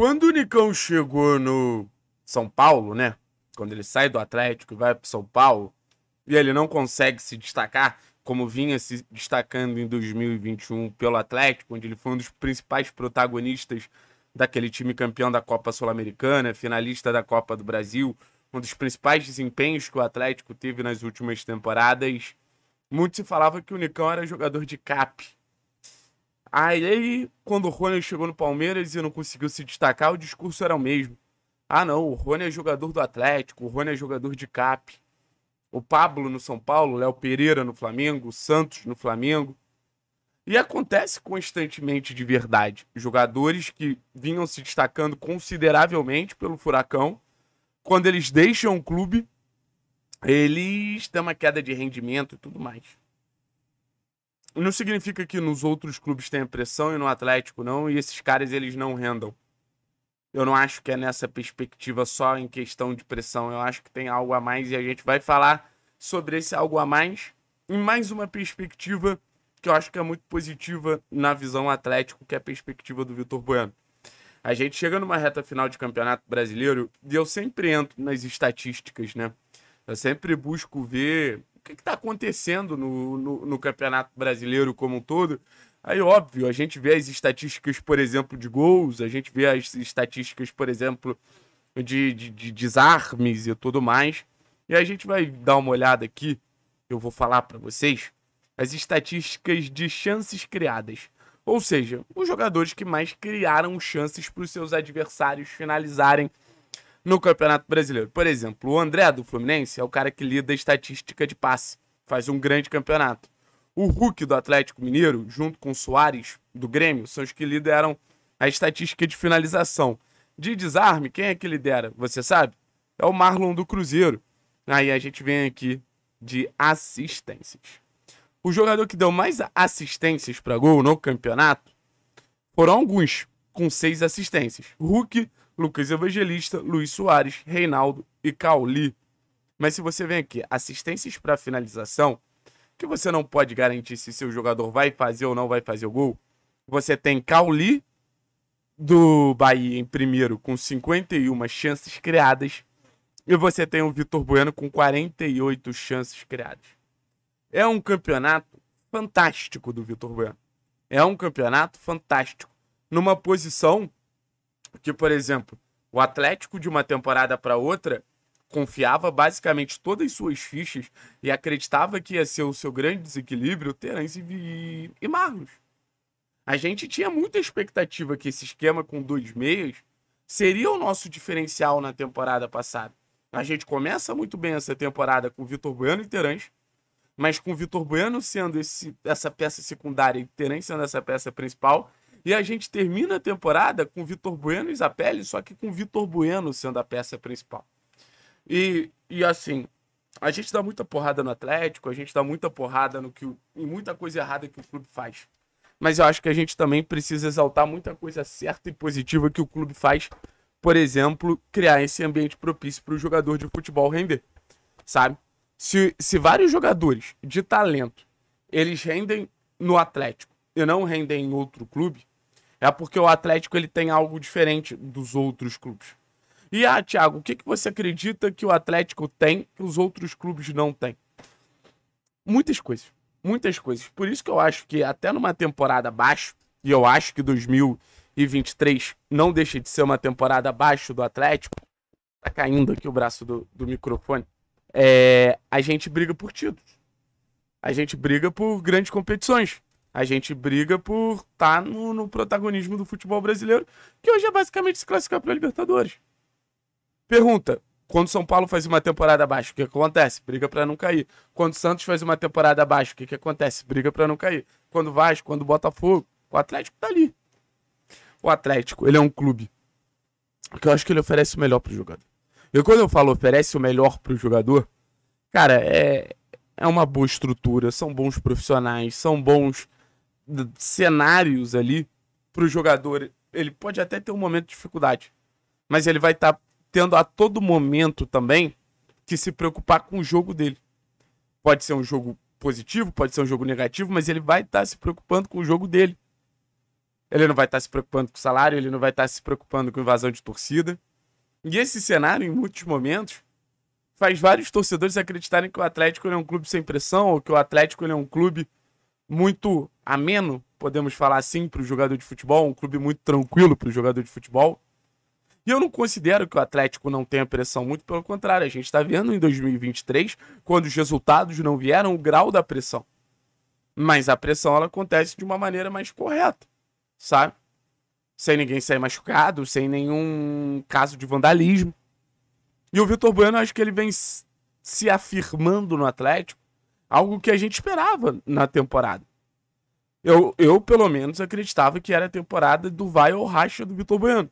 Quando o Nicão chegou no São Paulo, né? Quando ele sai do Atlético e vai para São Paulo, e ele não consegue se destacar como vinha se destacando em 2021 pelo Atlético, onde ele foi um dos principais protagonistas daquele time campeão da Copa Sul-Americana, finalista da Copa do Brasil, um dos principais desempenhos que o Atlético teve nas últimas temporadas. Muito se falava que o Nicão era jogador de cap, Aí, aí, quando o Rony chegou no Palmeiras e não conseguiu se destacar, o discurso era o mesmo. Ah, não, o Rony é jogador do Atlético, o Rony é jogador de CAP. O Pablo no São Paulo, Léo Pereira no Flamengo, o Santos no Flamengo. E acontece constantemente de verdade. Jogadores que vinham se destacando consideravelmente pelo Furacão, quando eles deixam o clube, eles têm uma queda de rendimento e tudo mais não significa que nos outros clubes tenha pressão e no Atlético não, e esses caras eles não rendam. Eu não acho que é nessa perspectiva só em questão de pressão. Eu acho que tem algo a mais e a gente vai falar sobre esse algo a mais em mais uma perspectiva que eu acho que é muito positiva na visão Atlético, que é a perspectiva do Vitor Bueno. A gente chega numa reta final de campeonato brasileiro e eu sempre entro nas estatísticas, né? Eu sempre busco ver que está acontecendo no, no, no Campeonato Brasileiro como um todo. Aí, óbvio, a gente vê as estatísticas, por exemplo, de gols, a gente vê as estatísticas, por exemplo, de, de, de, desarmes e tudo mais. E a gente vai dar uma olhada aqui, eu vou falar para vocês, as estatísticas de chances criadas. Ou seja, os jogadores que mais criaram chances para os seus adversários finalizarem no Campeonato Brasileiro. Por exemplo, o André do Fluminense é o cara que lida a estatística de passe, faz um grande campeonato. O Hulk do Atlético Mineiro, junto com o Soares do Grêmio, são os que lideram a estatística de finalização. De desarme, quem é que lidera? Você sabe? É o Marlon do Cruzeiro. Aí a gente vem aqui de assistências. O jogador que deu mais assistências para gol no campeonato foram alguns, com seis assistências. Hulk Lucas Evangelista, Luiz Soares, Reinaldo e Cauli. Mas se você vem aqui, assistências para finalização, que você não pode garantir se seu jogador vai fazer ou não vai fazer o gol. Você tem Cauli do Bahia em primeiro com 51 chances criadas e você tem o Vitor Bueno com 48 chances criadas. É um campeonato fantástico do Vitor Bueno. É um campeonato fantástico numa posição porque, por exemplo, o Atlético de uma temporada para outra confiava basicamente todas as suas fichas e acreditava que ia ser o seu grande desequilíbrio Terence e, e Marlos. A gente tinha muita expectativa que esse esquema com dois meias seria o nosso diferencial na temporada passada. A gente começa muito bem essa temporada com Vitor Bueno e Terence, mas com Vitor Bueno sendo esse, essa peça secundária e Terence sendo essa peça principal, e a gente termina a temporada com Vitor Bueno e Zapelli, só que com Vitor Bueno sendo a peça principal. E, e assim, a gente dá muita porrada no Atlético, a gente dá muita porrada no que e em muita coisa errada que o clube faz. Mas eu acho que a gente também precisa exaltar muita coisa certa e positiva que o clube faz. Por exemplo, criar esse ambiente propício para o jogador de futebol render. Sabe? Se, se vários jogadores de talento eles rendem no Atlético e não rendem em outro clube, é porque o Atlético ele tem algo diferente dos outros clubes. E ah, Thiago, o que, que você acredita que o Atlético tem que os outros clubes não têm? Muitas coisas. Muitas coisas. Por isso que eu acho que até numa temporada baixa, e eu acho que 2023 não deixa de ser uma temporada abaixo do Atlético, tá caindo aqui o braço do, do microfone, é, a gente briga por títulos. A gente briga por grandes competições. A gente briga por estar tá no, no, protagonismo do futebol brasileiro, que hoje é basicamente se classificar para a Libertadores. Pergunta: quando São Paulo faz uma temporada abaixo, o que acontece? Briga para não cair. Quando Santos faz uma temporada abaixo, o que, que acontece? Briga para não cair. Quando Vasco, quando Botafogo, o Atlético tá ali. O Atlético, ele é um clube que eu acho que ele oferece o melhor para o jogador. E quando eu falo oferece o melhor para o jogador, cara, é, é uma boa estrutura, são bons profissionais, são bons cenários ali para o jogador. Ele pode até ter um momento de dificuldade, mas ele vai estar tá tendo a todo momento também que se preocupar com o jogo dele. Pode ser um jogo positivo, pode ser um jogo negativo, mas ele vai estar tá se preocupando com o jogo dele. Ele não vai estar tá se preocupando com o salário, ele não vai estar tá se preocupando com invasão de torcida. E esse cenário, em muitos momentos, faz vários torcedores acreditarem que o Atlético é um clube sem pressão, ou que o Atlético é um clube muito ameno, podemos falar assim, para o jogador de futebol, um clube muito tranquilo para o jogador de futebol. E eu não considero que o Atlético não tenha pressão, muito pelo contrário, a gente está vendo em 2023, quando os resultados não vieram, o grau da pressão. Mas a pressão ela acontece de uma maneira mais correta, sabe? Sem ninguém sair machucado, sem nenhum caso de vandalismo. E o Vitor Bueno, acho que ele vem se afirmando no Atlético Algo que a gente esperava na temporada. Eu, eu pelo menos, acreditava que era a temporada do vai ou racha do Vitor Bueno.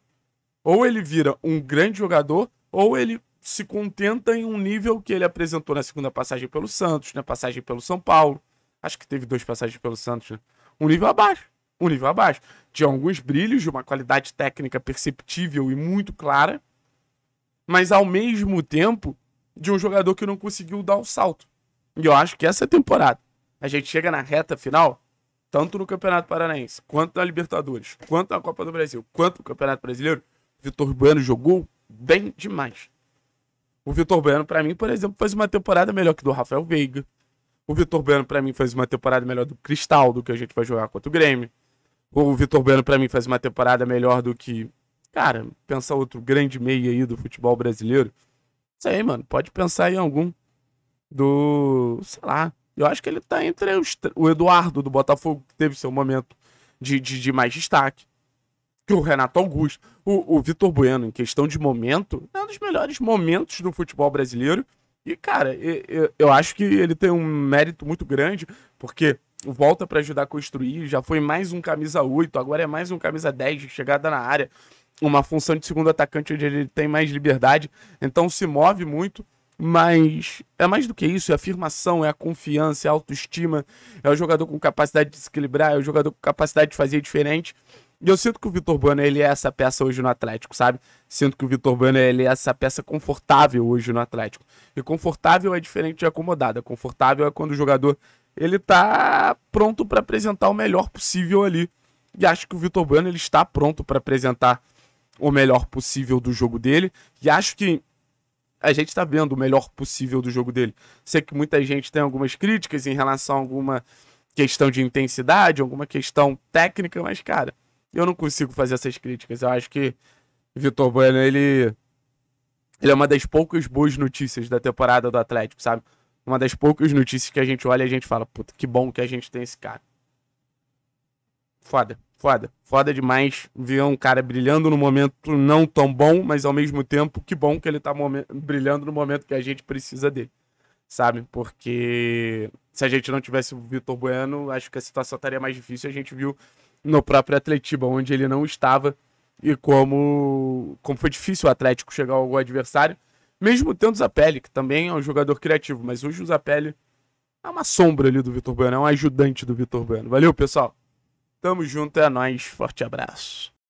Ou ele vira um grande jogador, ou ele se contenta em um nível que ele apresentou na segunda passagem pelo Santos, na passagem pelo São Paulo. Acho que teve duas passagens pelo Santos, né? Um nível abaixo. Um nível abaixo. Tinha alguns brilhos, de uma qualidade técnica perceptível e muito clara. Mas ao mesmo tempo, de um jogador que não conseguiu dar o um salto. E eu acho que essa é temporada, a gente chega na reta final, tanto no Campeonato Paranaense, quanto na Libertadores, quanto na Copa do Brasil, quanto no Campeonato Brasileiro, Vitor Bueno jogou bem demais. O Vitor Bueno, para mim, por exemplo, fez uma temporada melhor que do Rafael Veiga. O Vitor Bueno, para mim, fez uma temporada melhor do Cristal, do que a gente vai jogar contra o Grêmio. O Vitor Bueno, para mim, faz uma temporada melhor do que. Cara, pensar outro grande meio aí do futebol brasileiro. Isso aí, mano. Pode pensar em algum do. sei lá. Eu acho que ele tá entre os, o Eduardo do Botafogo, que teve seu momento de, de, de mais destaque. Que o Renato Augusto. O, o Vitor Bueno, em questão de momento, é um dos melhores momentos do futebol brasileiro. E, cara, eu, eu acho que ele tem um mérito muito grande, porque volta para ajudar a construir, já foi mais um camisa 8, agora é mais um camisa 10 de chegada na área, uma função de segundo atacante onde ele tem mais liberdade, então se move muito. Mas é mais do que isso, é a afirmação, é a confiança, é a autoestima, é o jogador com capacidade de se equilibrar, é o jogador com capacidade de fazer diferente. E eu sinto que o Vitor Bueno, ele é essa peça hoje no Atlético, sabe? Sinto que o Vitor Bueno, ele é essa peça confortável hoje no Atlético. E confortável é diferente de acomodada. Confortável é quando o jogador, ele tá pronto para apresentar o melhor possível ali. E acho que o Vitor Bueno, ele está pronto para apresentar o melhor possível do jogo dele. E acho que a gente está vendo o melhor possível do jogo dele. Sei que muita gente tem algumas críticas em relação a alguma questão de intensidade, alguma questão técnica, mas, cara, eu não consigo fazer essas críticas. Eu acho que Vitor Bueno, ele. Ele é uma das poucas boas notícias da temporada do Atlético, sabe? Uma das poucas notícias que a gente olha e a gente fala, puta, que bom que a gente tem esse cara. Foda. Foda, foda demais ver um cara brilhando no momento não tão bom, mas ao mesmo tempo, que bom que ele tá brilhando no momento que a gente precisa dele, sabe? Porque se a gente não tivesse o Vitor Bueno, acho que a situação estaria mais difícil. A gente viu no próprio Atletiba, onde ele não estava, e como, como foi difícil o Atlético chegar ao adversário, mesmo tendo o Zapelli, que também é um jogador criativo, mas hoje o Zapelli é uma sombra ali do Vitor Bueno, é um ajudante do Vitor Bueno. Valeu, pessoal! Tamo junto, é nóis. Forte abraço.